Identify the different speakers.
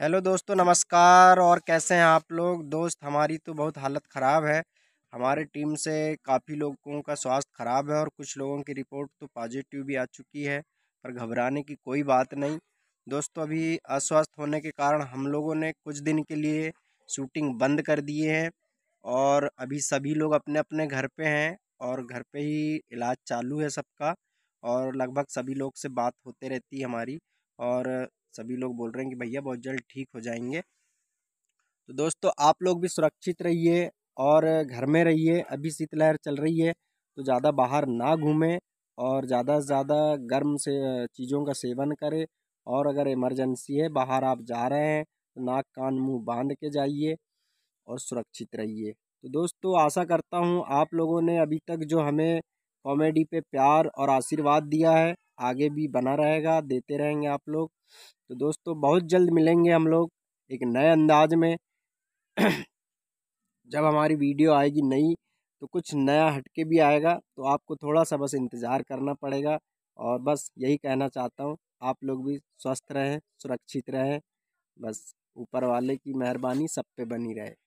Speaker 1: hello दोस्तों नमस्कार और कैसे हैं आप लोग दोस्त हमारी तो बहुत हालत ख़राब है हमारे टीम से काफ़ी लोगों का स्वास्थ्य ख़राब है और कुछ लोगों की रिपोर्ट तो पॉजिटिव भी आ चुकी है पर घबराने की कोई बात नहीं दोस्तों अभी अस्वस्थ होने के कारण हम लोगों ने कुछ दिन के लिए शूटिंग बंद कर दिए हैं और अभी सभी लोग अपने अपने घर पे हैं और घर पे ही इलाज चालू है सबका और लगभग सभी लोग से बात होते रहती है हमारी और सभी लोग बोल रहे हैं कि भैया बहुत जल्द ठीक हो जाएंगे तो दोस्तों आप लोग भी सुरक्षित रहिए और घर में रहिए अभी शीतलहर चल रही है तो ज़्यादा बाहर ना घूमें और ज़्यादा से ज़्यादा गर्म से चीज़ों का सेवन करें और अगर इमरजेंसी है बाहर आप जा रहे हैं तो नाक कान मुंह बांध के जाइए और सुरक्षित रहिए तो दोस्तों आशा करता हूँ आप लोगों ने अभी तक जो हमें कॉमेडी पे प्यार और आशीर्वाद दिया है आगे भी बना रहेगा देते रहेंगे आप लोग तो दोस्तों बहुत जल्द मिलेंगे हम लोग एक नए अंदाज में जब हमारी वीडियो आएगी नई तो कुछ नया हटके भी आएगा तो आपको थोड़ा सा बस इंतज़ार करना पड़ेगा और बस यही कहना चाहता हूँ आप लोग भी स्वस्थ रहें सुरक्षित रहें बस ऊपर वाले की मेहरबानी सब पे बनी रहे